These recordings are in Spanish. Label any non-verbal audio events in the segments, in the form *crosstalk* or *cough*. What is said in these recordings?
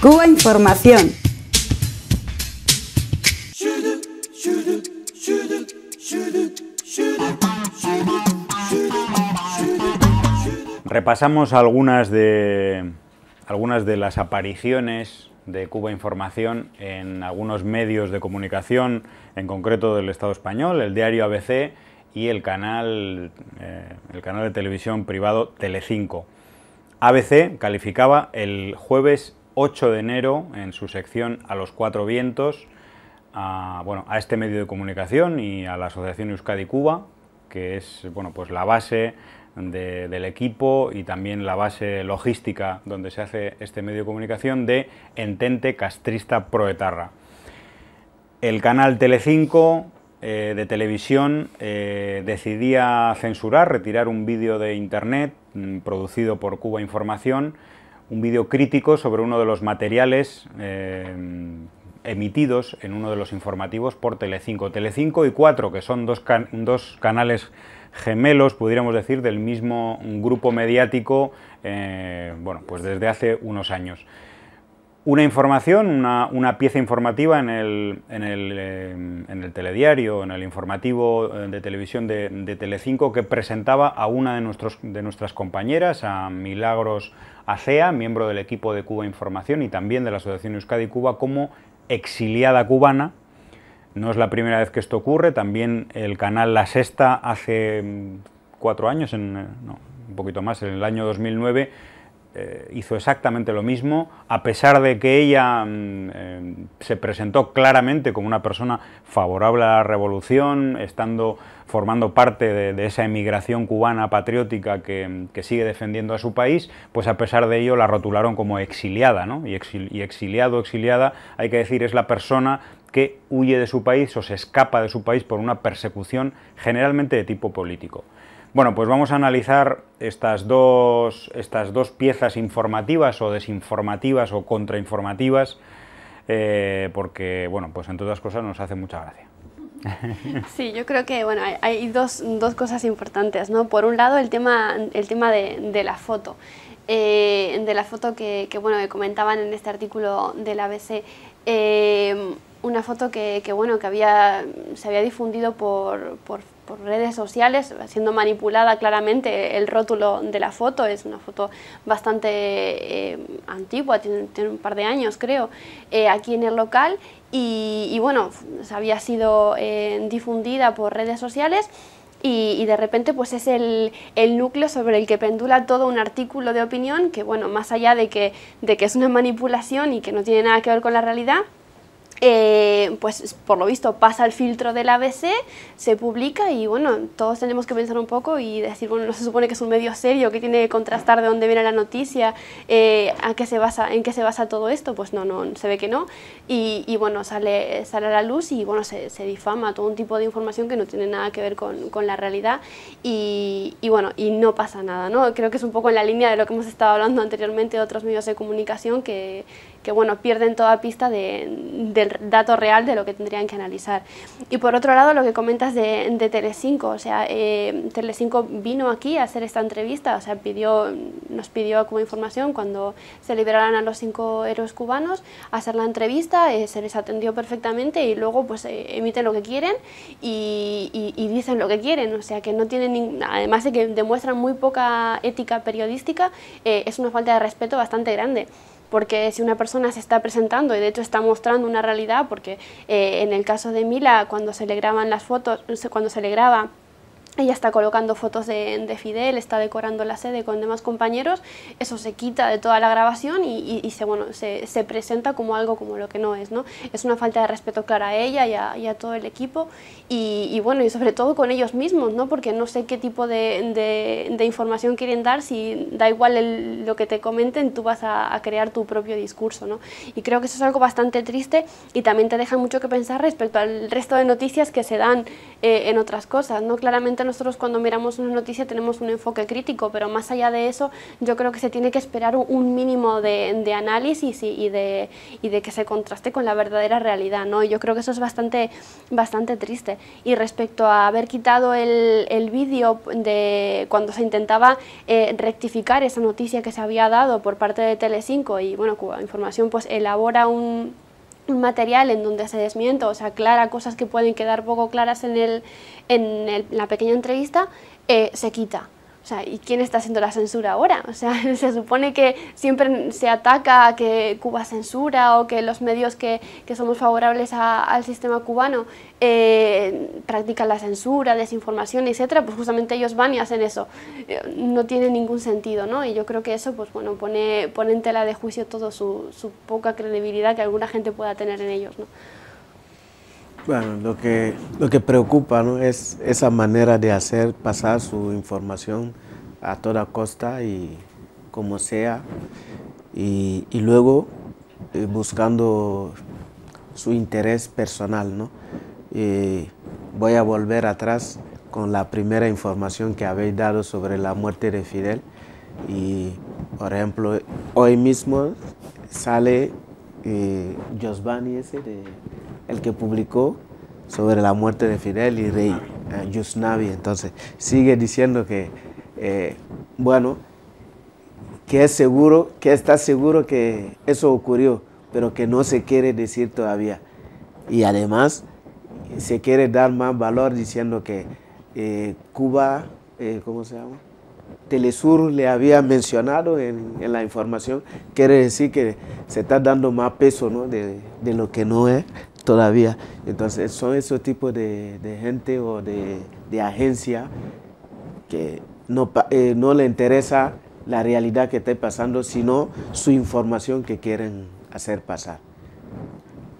Cuba Información. Repasamos algunas de, algunas de las apariciones de Cuba Información en algunos medios de comunicación, en concreto del Estado español, el diario ABC y el canal, eh, el canal de televisión privado Telecinco. ABC calificaba el jueves 8 de enero en su sección A los cuatro vientos a, bueno, a este medio de comunicación y a la Asociación Euskadi-Cuba, que es bueno, pues la base del equipo y también la base logística donde se hace este medio de comunicación de Entente Castrista Proetarra. El canal Telecinco eh, de televisión eh, decidía censurar, retirar un vídeo de internet mm, producido por Cuba Información un vídeo crítico sobre uno de los materiales eh, emitidos en uno de los informativos por Telecinco. Telecinco y 4, que son dos, canales gemelos, pudiéramos decir, del mismo grupo mediático, eh, bueno, pues desde hace unos años. Una información, una, pieza informativa eh, en el, telediario, en el informativo de televisión de, de Telecinco que presentaba a una de nuestras compañeras, a Milagros ASEA, miembro del equipo de Cuba Información y también de la Asociación Euskadi-Cuba, como exiliada cubana. No es la primera vez que esto ocurre, también el canal La Sexta hace mm, cuatro años, en, eh, un poquito más, en el año 2009, eh, hizo exactamente lo mismo, a pesar de que ella mm, eh, se presentó claramente como una persona favorable a la revolución, estando formando parte de, esa emigración cubana patriótica que, sigue defendiendo a su país, pues a pesar de ello la rotularon como exiliada, y, y exiliado, exiliada, hay que decir, es la persona que huye de su país o se escapa de su país por una persecución generalmente de tipo político. Bueno, pues vamos a analizar estas dos, estas dos piezas informativas o desinformativas o contrainformativas, eh, porque, bueno, pues en todas cosas nos hace mucha gracia. *laughs* Sí, yo creo que bueno, hay, dos, cosas importantes. ¿no? Por un lado, el tema, el tema de, la foto. de la foto eh, que, bueno, que comentaban en este artículo del ABC. Eh, una foto que, bueno, que había, se había difundido por, redes sociales, siendo manipulada claramente el rótulo de la foto, es una foto bastante eh, antigua, tiene, un par de años creo, eh, aquí en el local y, y bueno, pues, había sido eh, difundida por redes sociales. Y, de repente pues es el, núcleo sobre el que pendula todo un artículo de opinión que bueno, más allá de que, de que es una manipulación y que no tiene nada que ver con la realidad, eh, pues por lo visto pasa el filtro del ABC, se publica y bueno, todos tenemos que pensar un poco y decir, bueno, no se supone que es un medio serio, que tiene que contrastar de dónde viene la noticia, eh, qué se basa, en qué se basa todo esto, pues no, no, se ve que no. Y, bueno, sale, sale a la luz y bueno, se, difama todo un tipo de información que no tiene nada que ver con, la realidad y, y, bueno, y no pasa nada, ¿no? Creo que es un poco en la línea de lo que hemos estado hablando anteriormente de otros medios de comunicación que, que bueno, pierden toda pista de, del dato real de lo que tendrían que analizar. Y por otro lado, lo que comentas de, de Telecinco, o sea, eh, Telecinco vino aquí a hacer esta entrevista, o sea, pidió, nos pidió como información cuando se liberaran a los cinco héroes cubanos, hacer la entrevista, eh, se les atendió perfectamente y luego pues eh, emiten lo que quieren y, y, dicen lo que quieren, o sea, que no tienen, además de que demuestran muy poca ética periodística, es una falta de respeto bastante grande porque si una persona se está presentando y de hecho está mostrando una realidad, porque eh, en el caso de Mila, cuando se le graban las fotos, cuando se le graba ella está colocando fotos de, Fidel, está decorando la sede con demás compañeros, eso se quita de toda la grabación y, se, bueno, se, presenta como algo como lo que no es. ¿no? Es una falta de respeto clara a ella y a, todo el equipo y, bueno, y sobre todo con ellos mismos, ¿no? porque no sé qué tipo de, información quieren dar, si da igual lo que te comenten, tú vas a, crear tu propio discurso. ¿no? Y creo que eso es algo bastante triste y también te deja mucho que pensar respecto al resto de noticias que se dan eh, en otras cosas. ¿no? Claramente nosotros cuando miramos una noticia tenemos un enfoque crítico, pero más allá de eso yo creo que se tiene que esperar un mínimo de, análisis y, de, y de que se contraste con la verdadera realidad. ¿no? yo creo que eso es bastante, bastante triste. Y respecto a haber quitado el, el vídeo de cuando se intentaba eh, rectificar esa noticia que se había dado por parte de Telecinco y bueno, Cuba Información pues elabora un un material en donde se desmiente o se aclara cosas que pueden quedar poco claras en, en, la pequeña entrevista, eh, se quita. O sea, ¿y quién está haciendo la censura ahora? O sea, *laughs* se supone que siempre se ataca a que Cuba censura o que los medios que, que somos favorables al sistema cubano eh, practican la censura, desinformación, etcétera, pues justamente ellos van y hacen eso. Eh, no tiene ningún sentido, ¿no? Y yo creo que eso, pues bueno, pone, pone en tela de juicio todo su, su poca credibilidad que alguna gente pueda tener en ellos, ¿no? Bueno, lo que, lo que preocupa ¿no? es esa manera de hacer pasar su información a toda costa y como sea, y, luego eh, buscando su interés personal. ¿no? Eh, voy a volver atrás con la primera información que habéis dado sobre la muerte de Fidel y, por ejemplo, hoy mismo sale eh, Josvani ese de el que publicó sobre la muerte de Fidel y Rey eh, Yusnavi. Entonces, sigue diciendo que, eh, bueno, que es seguro, que está seguro que eso ocurrió, pero que no se quiere decir todavía. Y además, se quiere dar más valor diciendo que eh, Cuba, ¿cómo se llama? Telesur le había mencionado en, la información, quiere decir que se está dando más peso de lo que no es todavía. Entonces son esos tipos de, gente o de, agencia que no, eh, no le interesa la realidad que está pasando, sino su información que quieren hacer pasar.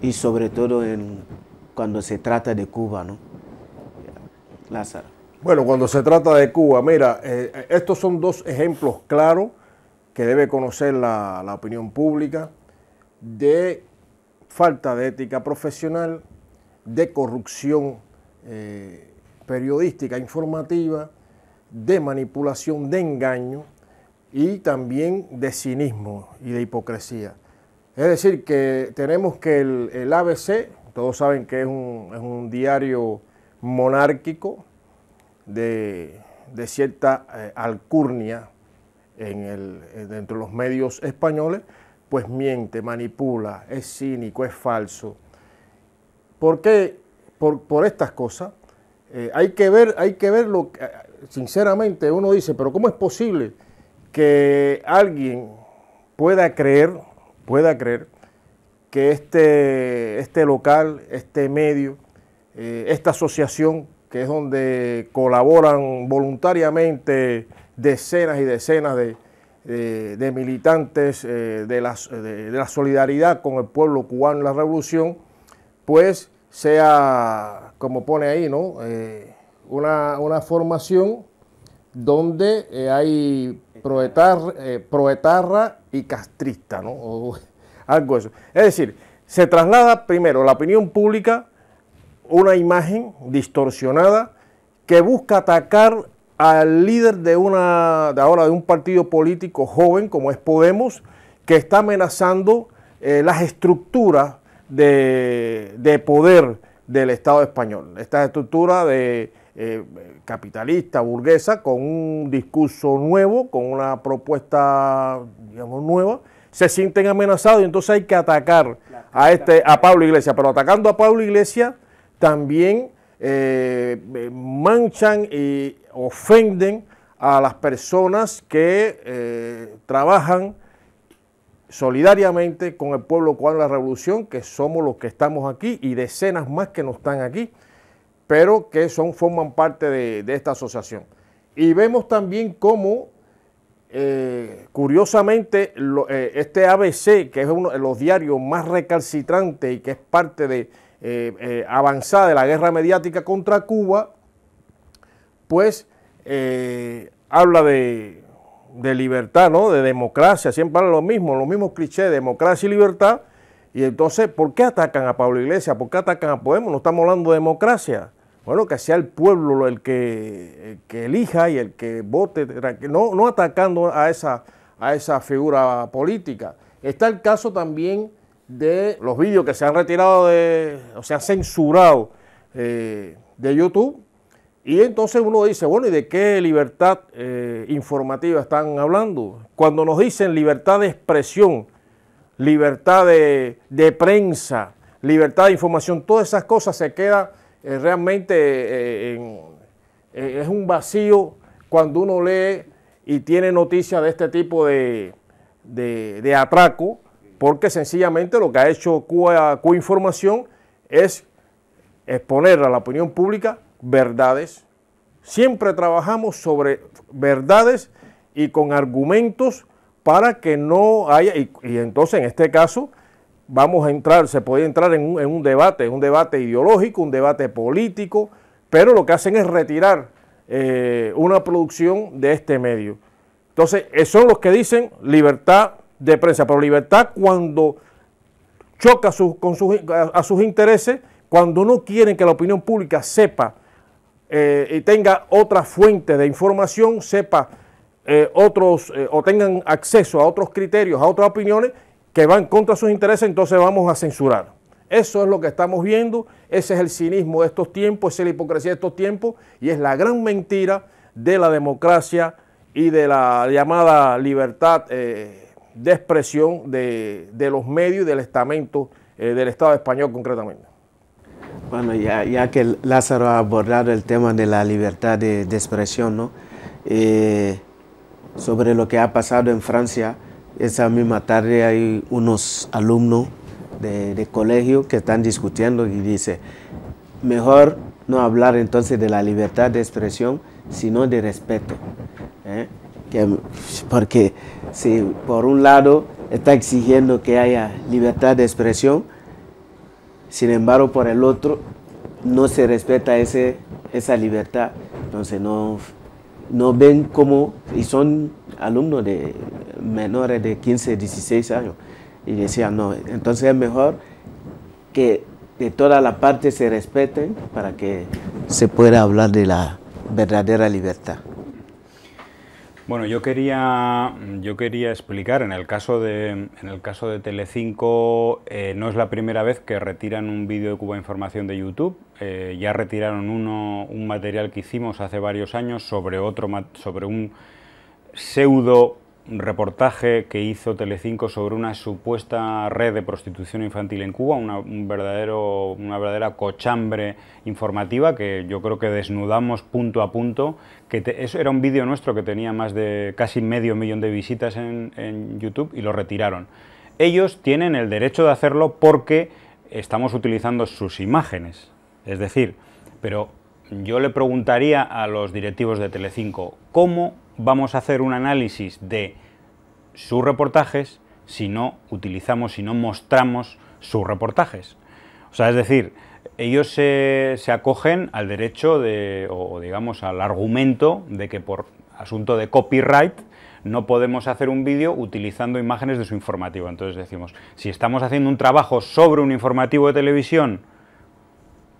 Y sobre todo en, cuando se trata de Cuba, ¿no? Lázaro. Bueno, cuando se trata de Cuba, mira, eh, estos son dos ejemplos claros que debe conocer la, la opinión pública de falta de ética profesional, de corrupción eh, periodística informativa, de manipulación, de engaño y también de cinismo y de hipocresía. Es decir, que tenemos que el, ABC, todos saben que es un, diario monárquico de, cierta eh, alcurnia eh, dentro de los medios españoles, pues miente, manipula, es cínico, es falso. ¿Por qué? Por, estas cosas. Eh, hay que ver, hay que verlo, eh, sinceramente uno dice, pero ¿cómo es posible que alguien pueda creer, pueda creer que este, este local, este medio, eh, esta asociación, que es donde colaboran voluntariamente decenas y decenas de, eh, de militantes eh, de, la, eh, de, la, solidaridad con el pueblo cubano en la revolución, pues sea, como pone ahí, ¿no? una, formación donde hay proetarra y castrista, ¿no? *laughs* algo eso. Es decir, se traslada primero la opinión pública una imagen distorsionada que busca atacar al líder de una de ahora de un partido político joven como es Podemos, que está amenazando eh, las estructuras de, poder del Estado español. Esta estructura de eh, capitalista, burguesa, con un discurso nuevo, con una propuesta, nueva, se sienten amenazados y entonces hay que atacar a este a Pablo Iglesias. Pero atacando a Pablo Iglesias, también eh, manchan y ofenden a las personas que eh, trabajan solidariamente con el pueblo cubano de la revolución, que somos los que estamos aquí y decenas más que no están aquí, pero que son, forman parte de, esta asociación. Y vemos también cómo, eh, curiosamente, este ABC, que es uno de los diarios más recalcitrantes y que es parte de, eh, eh, avanzada de la guerra mediática contra Cuba, pues eh, habla de, libertad, ¿no? de democracia, siempre habla lo mismo, los mismos clichés, democracia y libertad. Y entonces, ¿por qué atacan a Pablo Iglesias? ¿Por qué atacan a Podemos? No estamos hablando de democracia. Bueno, que sea el pueblo el que, elija y el que vote, no, atacando a esa figura política. Está el caso también de los vídeos que se han retirado de, o se han censurado eh, de YouTube. Y entonces uno dice, bueno, ¿y de qué libertad eh, informativa están hablando? Cuando nos dicen libertad de expresión, libertad de, prensa, libertad de información, todas esas cosas se quedan eh, realmente en, es un vacío cuando uno lee y tiene noticias de este tipo de, de, de atraco porque sencillamente lo que ha hecho eh, información es exponer a la opinión pública verdades. Siempre trabajamos sobre verdades y con argumentos para que no haya, y, entonces en este caso vamos a entrar, se puede entrar en un, en un debate, un debate ideológico, un debate político, pero lo que hacen es retirar eh, una producción de este medio. Entonces, son los que dicen libertad de prensa, pero libertad cuando choca con sus, a sus intereses, cuando no quieren que la opinión pública sepa eh, y tenga otra fuente de información, sepa eh, otros eh, o tengan acceso a otros criterios, a otras opiniones que van contra sus intereses, entonces vamos a censurar. Eso es lo que estamos viendo, ese es el cinismo de estos tiempos, esa es la hipocresía de estos tiempos y es la gran mentira de la democracia y de la llamada libertad de expresión de, los medios y del estamento eh, del Estado español concretamente. Bueno, ya, que Lázaro ha abordado el tema de la libertad de, expresión, ¿no? Eh, sobre lo que ha pasado en Francia, esa misma tarde hay unos alumnos de, colegio que están discutiendo y dice, mejor no hablar entonces de la libertad de expresión, sino de respeto. ¿eh? porque si por un lado está exigiendo que haya libertad de expresión, sin embargo por el otro no se respeta ese, esa libertad, entonces no, no ven cómo, y son alumnos menores de 15, 16 años, y decían, no, entonces es mejor que de toda la parte se respeten para que se pueda hablar de la verdadera libertad. Bueno, yo quería, yo quería explicar, en el caso de, en el caso de Telecinco, eh, no es la primera vez que retiran un vídeo de Cuba Información de YouTube, eh, ya retiraron uno, un material que hicimos hace varios años sobre, otro, sobre un pseudo un reportaje que hizo Telecinco sobre una supuesta red de prostitución infantil en Cuba, una, verdadero, una verdadera cochambre informativa que yo creo que desnudamos punto a punto. Que eso era un vídeo nuestro que tenía más de casi medio millón de visitas en, en YouTube y lo retiraron. Ellos tienen el derecho de hacerlo porque estamos utilizando sus imágenes. Es decir, pero yo le preguntaría a los directivos de Telecinco, ¿cómo vamos a hacer un análisis de sus reportajes si no utilizamos, si no mostramos sus reportajes. O sea, es decir, ellos se, acogen al derecho de, o digamos al argumento de que por asunto de copyright no podemos hacer un vídeo utilizando imágenes de su informativo. Entonces decimos, si estamos haciendo un trabajo sobre un informativo de televisión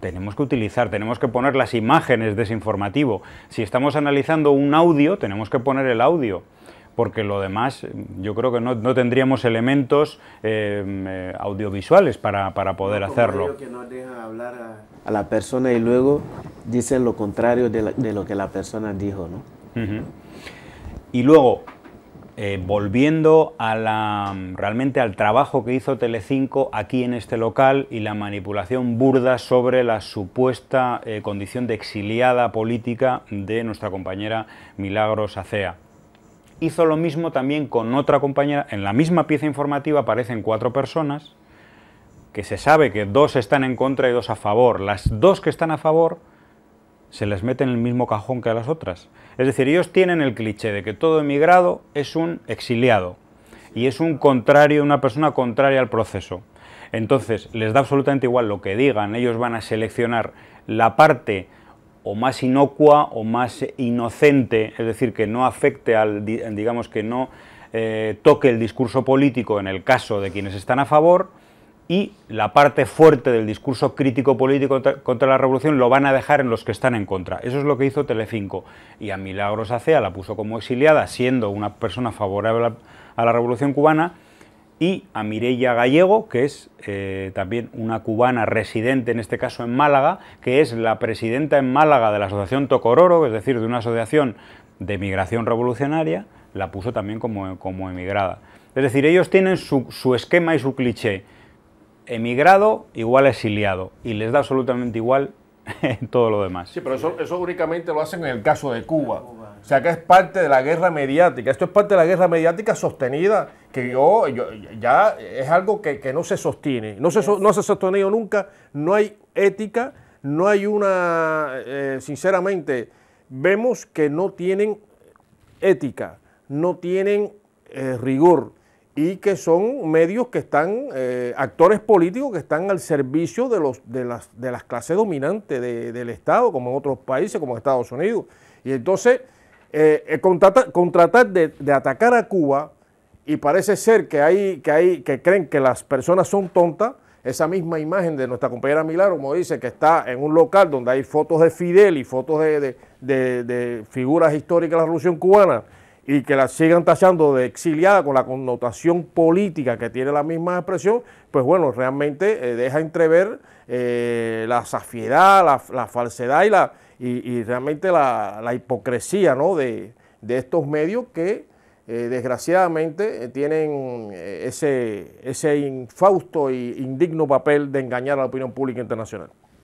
tenemos que utilizar, tenemos que poner las imágenes de ese informativo. Si estamos analizando un audio, tenemos que poner el audio porque lo demás yo creo que no, tendríamos elementos em, eh, audiovisuales para, para poder hacerlo. Que no deja hablar a... la persona y luego dicen lo contrario de, lo que la persona dijo, ¿no? Y luego, eh, volviendo a la, realmente al trabajo que hizo Telecinco aquí en este local y la manipulación burda sobre la supuesta eh, condición de exiliada política de nuestra compañera Milagros Acea. Hizo lo mismo también con otra compañera, en la misma pieza informativa aparecen cuatro personas, que se sabe que dos están en contra y dos a favor. Las dos que están a favor se les mete en el mismo cajón que a las otras. Es decir, ellos tienen el cliché de que todo emigrado es un exiliado y es un contrario, una persona contraria al proceso. Entonces, les da absolutamente igual lo que digan, ellos van a seleccionar la parte o más inocua o más inocente, es decir, que no afecte al, digamos, que no eh, toque el discurso político en el caso de quienes están a favor, y la parte fuerte del discurso crítico político contra la revolución lo van a dejar en los que están en contra. Eso es lo que hizo Telecinco. Y a Milagros Acea la puso como exiliada, siendo una persona favorable a la revolución cubana, y a Mireia Gallego, que es eh, también una cubana residente, en este caso en Málaga, que es la presidenta en Málaga de la Asociación Tocororo, es decir, de una asociación de migración revolucionaria, la puso también como, emigrada. Es decir, ellos tienen su, su esquema y su cliché emigrado igual exiliado y les da absolutamente igual *laughs* todo lo demás. Sí, pero eso, únicamente lo hacen en el caso de Cuba. O sea, que es parte de la guerra mediática. Esto es parte de la guerra mediática sostenida, que yo, ya es algo que, no se sostiene. No se, no se ha sostenido nunca, no hay ética, no hay una... Eh, sinceramente, vemos que no tienen ética, no tienen eh, rigor y que son medios que están, eh, actores políticos que están al servicio de, los, de, las, de las clases dominantes del Estado, como en otros países, como Estados Unidos. Y entonces, eh, eh contratar, contratar de, de, atacar a Cuba, y parece ser que, hay, que, hay, que creen que las personas son tontas, esa misma imagen de nuestra compañera Milagro, como dice, que está en un local donde hay fotos de Fidel y fotos de, de figuras históricas de la Revolución Cubana, y que la sigan tachando de exiliada con la connotación política que tiene la misma expresión, pues bueno, realmente eh, deja entrever eh, la safiedad, la, falsedad y, la, y, realmente la, hipocresía de, estos medios que eh, desgraciadamente tienen ese, ese infausto e indigno papel de engañar a la opinión pública internacional.